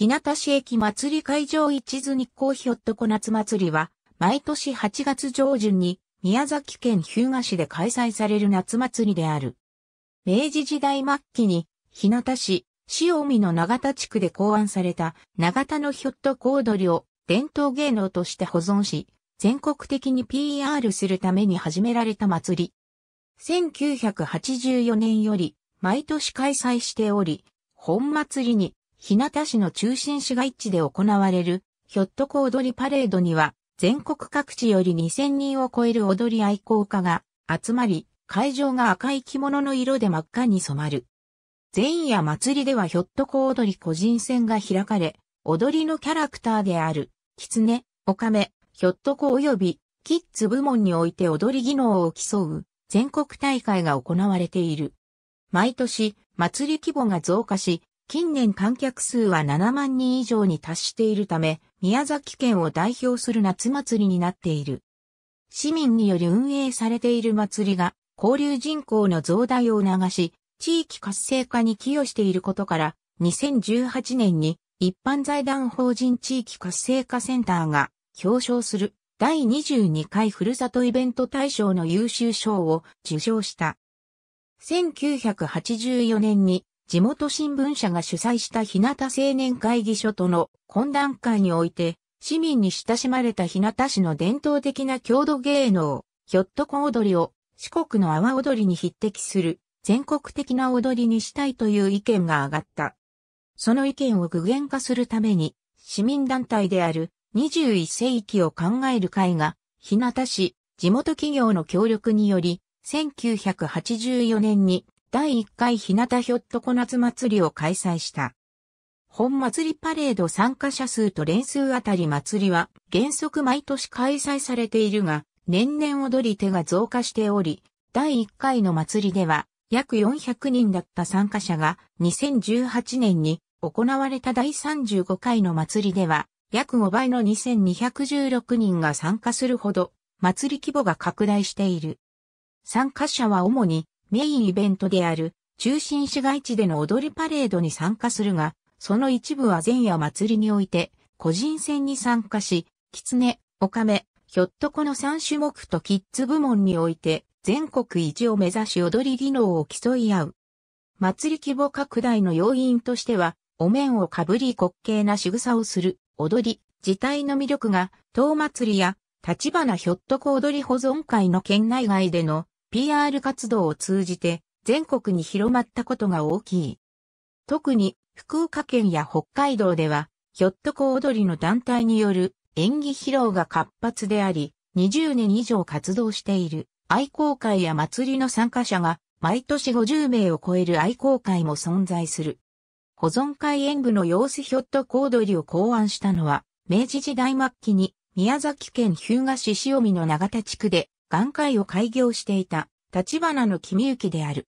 日向市駅祭り会場一途日光ひょっとこ夏祭りは、毎年8月上旬に宮崎県日向市で開催される夏祭りである。明治時代末期に日向市、塩見の長田地区で考案された長田のひょっとこ踊りを伝統芸能として保存し、全国的に PR するために始められた祭り。1984年より毎年開催しており、本祭りに日向市の中心市街地で行われる、ひょっとこ踊りパレードには、全国各地より2000人を超える踊り愛好家が集まり、会場が赤い着物の色で真っ赤に染まる。前夜祭りではひょっとこ踊り個人戦が開かれ、踊りのキャラクターである、狐、オカメ、ひょっとこ及び、キッズ部門において踊り技能を競う、全国大会が行われている。毎年、祭り規模が増加し、近年観客数は7万人以上に達しているため、宮崎県を代表する夏祭りになっている。市民により運営されている祭りが、交流人口の増大を促し、地域活性化に寄与していることから、2018年に一般財団法人地域活性化センターが表彰する第22回ふるさとイベント大賞の優秀賞を受賞した。1984年に地元新聞社が主催した日向青年会議所との懇談会において、市民に親しまれた日向市の伝統的な郷土芸能、ひょっとこ踊りを四国の阿波踊りに匹敵する全国的な踊りにしたいという意見が上がった。その意見を具現化するために、市民団体である21世紀を考える会が、日向市、地元企業の協力により、1984年に第1回日向ひょっとこ夏祭りを開催した。本祭りパレード参加者数と連数あたり祭りは原則毎年開催されているが、年々踊り手が増加しており、第1回の祭りでは約400人だった参加者が2018年に行われた第35回の祭りでは約5倍の2216人が参加するほど祭り規模が拡大している。参加者は主にメインイベントである中心市街地での踊りパレードに参加するが、その一部は前夜祭りにおいて個人戦に参加し、狐、オカメ、ひょっとこの3種目とキッズ部門において全国一を目指し踊り技能を競い合う。祭り規模拡大の要因としては、お面をかぶり滑稽な仕草をする踊り自体の魅力が、当祭りや立花ひょっとこ踊り保存会の県内外での PR 活動を通じて全国に広まったことが大きい。特に福岡県や北海道では、ひょっとこ踊りの団体による演技披露が活発であり、20年以上活動している愛好会や祭りの参加者が毎年50名を超える愛好会も存在する。保存会演舞の様子ひょっとこ踊りを考案したのは、明治時代末期に宮崎県日向市塩見の永田地区で眼界を開業していた、立花の君行である。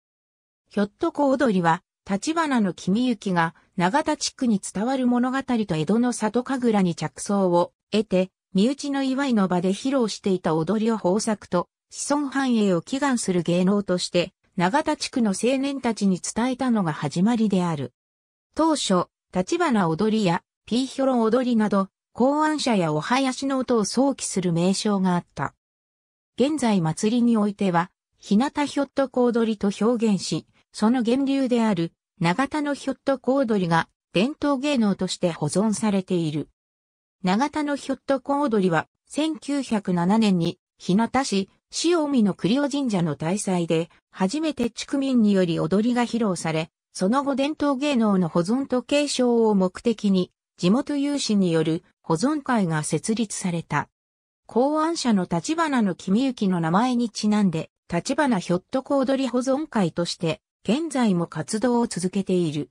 ひょっとこ踊りは、立花の君行が、長田地区に伝わる物語と江戸の里神楽に着想を得て、身内の祝いの場で披露していた踊りを豊作と、子孫繁栄を祈願する芸能として、長田地区の青年たちに伝えたのが始まりである。当初、立花踊りや、ピーヒョロ踊りなど、考案者やお囃子の音を想起する名称があった。現在祭りにおいては、日向ひょっとこ踊りと表現し、その源流である、長田のひょっとこ踊りが伝統芸能として保存されている。長田のひょっとこ踊りは、1907年に、日向市、塩見の栗尾神社の大祭で、初めて地区民により踊りが披露され、その後伝統芸能の保存と継承を目的に、地元有志による保存会が設立された。考案者の立花の君行の名前にちなんで、立花ひょっとこ踊り保存会として、現在も活動を続けている。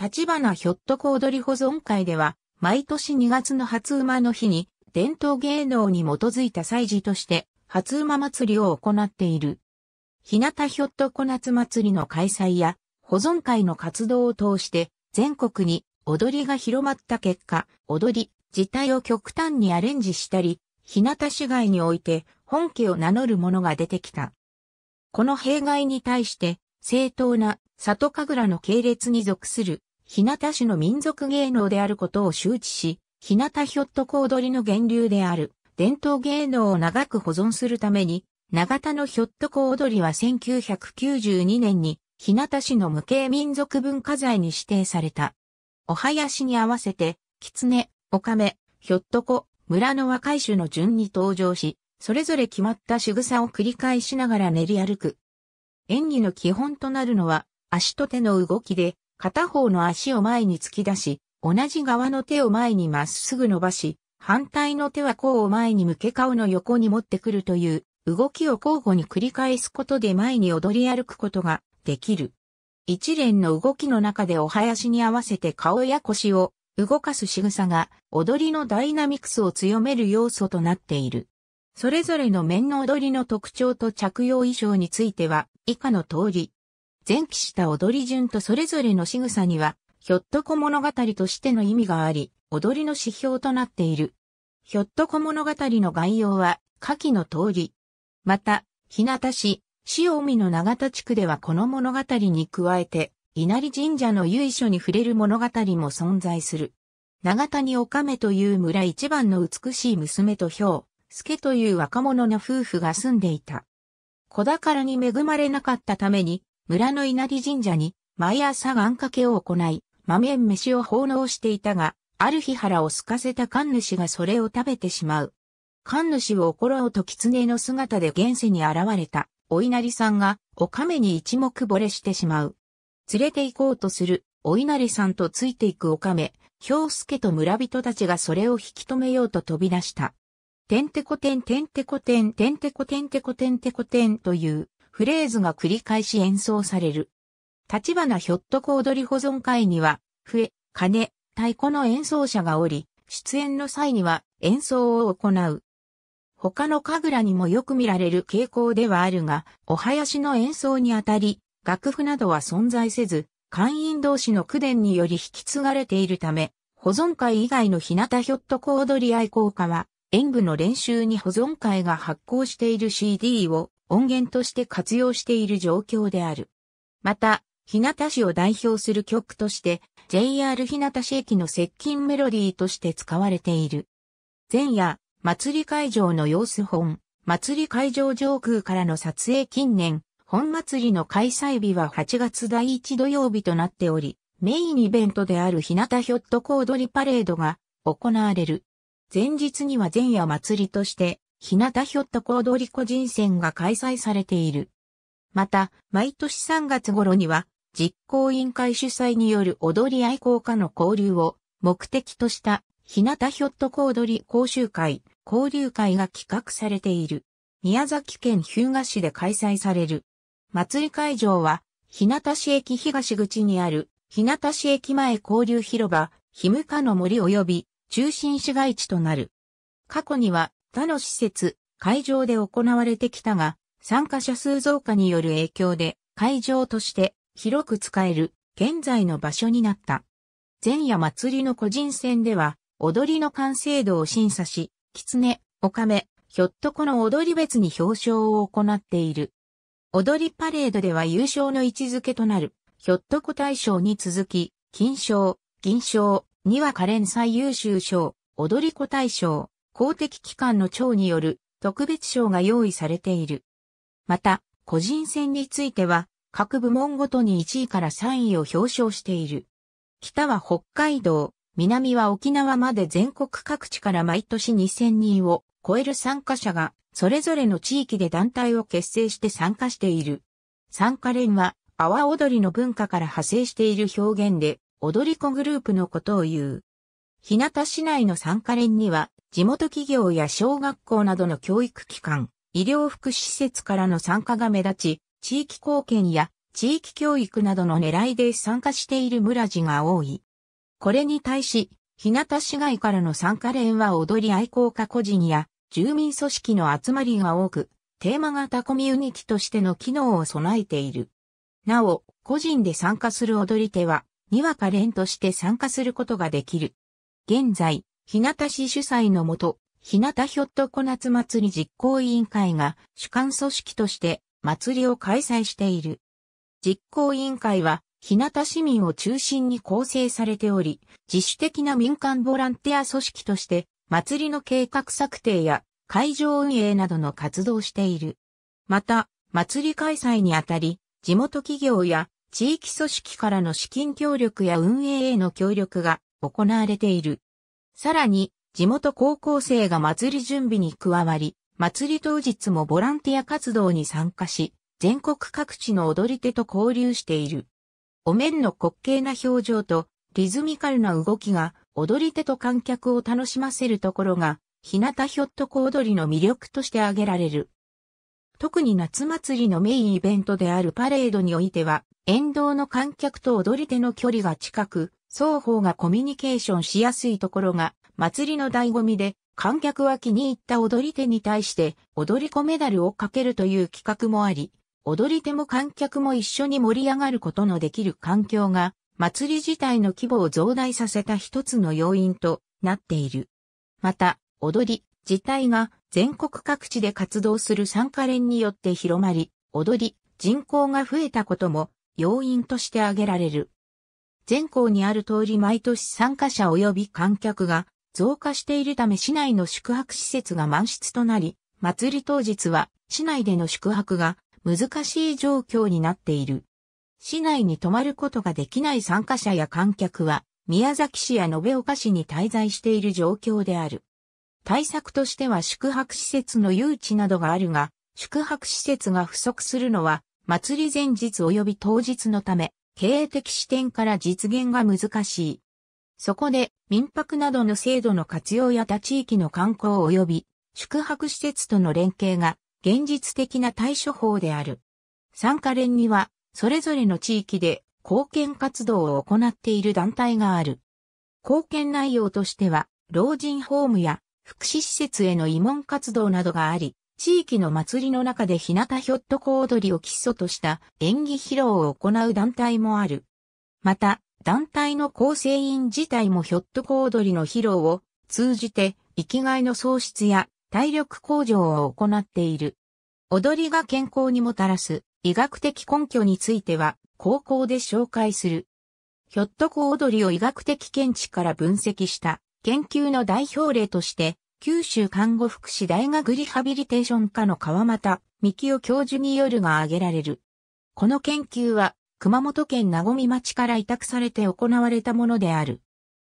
立花ひょっとこ踊り保存会では、毎年2月の初馬の日に、伝統芸能に基づいた祭事として、初馬祭りを行っている。日向ひょっとこ夏祭りの開催や、保存会の活動を通して、全国に踊りが広まった結果、踊り、自体を極端にアレンジしたり、日向市街において本家を名乗る者が出てきた。この弊害に対して正当な里神楽の系列に属する日向市の民族芸能であることを周知し、日向ひょっとこ踊りの源流である伝統芸能を長く保存するために、長田のひょっとこ踊りは1992年に日向市の無形民族文化財に指定された。お囃子に合わせて、狐、おかめ、ひょっとこ、村の若い種の順に登場し、それぞれ決まった仕草を繰り返しながら練り歩く。演技の基本となるのは、足と手の動きで、片方の足を前に突き出し、同じ側の手を前にまっすぐ伸ばし、反対の手は甲を前に向け顔の横に持ってくるという動きを交互に繰り返すことで前に踊り歩くことができる。一連の動きの中でお囃子に合わせて顔や腰を動かす仕草が踊りのダイナミクスを強める要素となっている。それぞれの面の踊りの特徴と着用衣装については以下の通り。前期した踊り順とそれぞれの仕草には、ひょっとこ物語としての意味があり、踊りの指標となっている。ひょっとこ物語の概要は、下記の通り。また、日向市、塩海の長田地区ではこの物語に加えて、稲荷神社の由緒に触れる物語も存在する。長谷おかめという村一番の美しい娘と兵、助という若者の夫婦が住んでいた。子宝に恵まれなかったために、村の稲荷神社に毎朝願掛けを行い、豆縁飯を奉納していたが、ある日腹を空かせた神主がそれを食べてしまう。神主を怒ろうと狐の姿で現世に現れた、お稲荷さんが、おめに一目惚れしてしまう。連れて行こうとする、お稲荷さんとついていくおかめ、兵助と村人たちがそれを引き止めようと飛び出した。てんてこてんてんてこてんてんてこてんてこてんてこてんというフレーズが繰り返し演奏される。立花ひょっとこ踊り保存会には、笛、鐘、太鼓の演奏者がおり、出演の際には演奏を行う。他の神楽にもよく見られる傾向ではあるが、お囃子の演奏にあたり、楽譜などは存在せず、会員同士の苦伝により引き継がれているため、保存会以外の日向ひょっとこ踊り愛好家は、演舞の練習に保存会が発行している CD を音源として活用している状況である。また、日向市を代表する曲として、JR 日向市駅の接近メロディーとして使われている。前夜、祭り会場の様子本、祭り会場上空からの撮影近年、本祭りの開催日は8月第1土曜日となっており、メインイベントである日向ひょっとこ踊りパレードが行われる。前日には前夜祭りとして、日向ひょっとこ踊り個人戦が開催されている。また、毎年3月頃には、実行委員会主催による踊り愛好家の交流を目的とした日向ひょっとこ踊り講習会、交流会が企画されている。宮崎県日向市で開催される。祭り会場は、日向市駅東口にある、日向市駅前交流広場、日向の森及び中心市街地となる。過去には他の施設、会場で行われてきたが、参加者数増加による影響で会場として広く使える現在の場所になった。前夜祭りの個人戦では、踊りの完成度を審査し、狐、おかめ、ひょっとこの踊り別に表彰を行っている。踊りパレードでは優勝の位置づけとなる、ひょっとこ大賞に続き、金賞、銀賞、には可憐最優秀賞、踊り子大賞、公的機関の長による特別賞が用意されている。また、個人戦については、各部門ごとに1位から3位を表彰している。北は北海道、南は沖縄まで全国各地から毎年2000人を超える参加者がそれぞれの地域で団体を結成して参加している。参加連は、阿波踊りの文化から派生している表現で、踊り子グループのことを言う。日向市内の参加連には、地元企業や小学校などの教育機関、医療福祉施設からの参加が目立ち、地域貢献や地域教育などの狙いで参加している村地が多い。これに対し、日向市外からの参加連は踊り愛好家個人や住民組織の集まりが多く、テーマ型コミュニティとしての機能を備えている。なお、個人で参加する踊り手は、にわか連として参加することができる。現在、日向市主催のもと、日向ひょっとこ夏祭り実行委員会が主幹組織として祭りを開催している。実行委員会は、日向市民を中心に構成されており、自主的な民間ボランティア組織として祭りの計画策定や会場運営などの活動している。また、祭り開催にあたり、地元企業や地域組織からの資金協力や運営への協力が行われている。さらに、地元高校生が祭り準備に加わり、祭り当日もボランティア活動に参加し、全国各地の踊り手と交流している。お面の滑稽な表情とリズミカルな動きが踊り手と観客を楽しませるところが、日向ひょっとこ踊りの魅力として挙げられる。特に夏祭りのメインイベントであるパレードにおいては、沿道の観客と踊り手の距離が近く、双方がコミュニケーションしやすいところが、祭りの醍醐味で、観客は気に入った踊り手に対して、踊り子メダルをかけるという企画もあり、踊り手も観客も一緒に盛り上がることのできる環境が祭り自体の規模を増大させた一つの要因となっている。また、踊り自体が全国各地で活動する参加連によって広まり、踊り人口が増えたことも要因として挙げられる。全校にある通り毎年参加者及び観客が増加しているため市内の宿泊施設が満室となり、祭り当日は市内での宿泊が難しい状況になっている。市内に泊まることができない参加者や観客は、宮崎市や延岡市に滞在している状況である。対策としては宿泊施設の誘致などがあるが、宿泊施設が不足するのは、祭り前日及び当日のため、経営的視点から実現が難しい。そこで、民泊などの制度の活用や他地域の観光及び、宿泊施設との連携が、現実的な対処法である。参加連には、それぞれの地域で貢献活動を行っている団体がある。貢献内容としては、老人ホームや福祉施設への慰問活動などがあり、地域の祭りの中で日向ひょっとこ踊りを基礎とした演技披露を行う団体もある。また、団体の構成員自体もひょっとこ踊りの披露を通じて生きがいの創出や体力向上を行っている。踊りが健康にもたらす医学的根拠については、高校で紹介する。ひょっとこ踊りを医学的見地から分析した研究の代表例として、九州看護福祉大学リハビリテーション科の川又美紀夫教授によるが挙げられる。この研究は、熊本県名古町から委託されて行われたものである。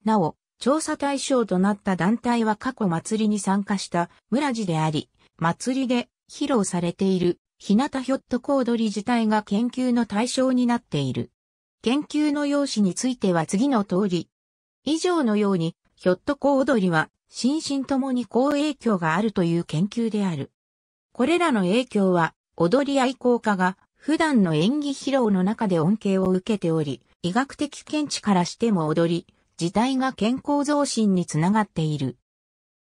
なお、調査対象となった団体は過去祭りに参加した村地であり、祭りで披露されている、日向ひょっとこおどり自体が研究の対象になっている。研究の用紙については次の通り。以上のように、ひょっとこおどりは、心身ともに好影響があるという研究である。これらの影響は、踊り愛好家が普段の演技披露の中で恩恵を受けており、医学的見地からしても踊り、自体が健康増進につながっている。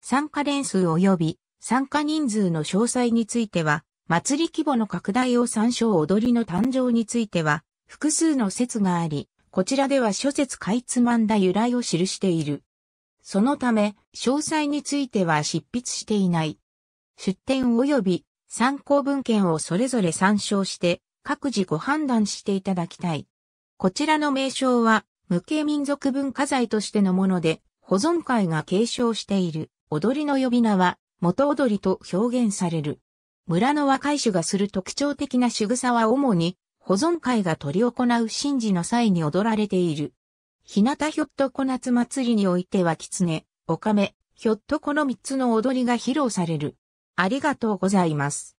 参加連数及び参加人数の詳細については、祭り規模の拡大を参照踊りの誕生については、複数の説があり、こちらでは諸説かいつまんだ由来を記している。そのため、詳細については執筆していない。出典及び参考文献をそれぞれ参照して、各自ご判断していただきたい。こちらの名称は、無形民族文化財としてのもので、保存会が継承している、踊りの呼び名は、元踊りと表現される。村の若い種がする特徴的な仕草は主に保存会が取り行う神事の際に踊られている。日向ひょっとこ夏祭りにおいては狐、おかめ、ひょっとこの三つの踊りが披露される。ありがとうございます。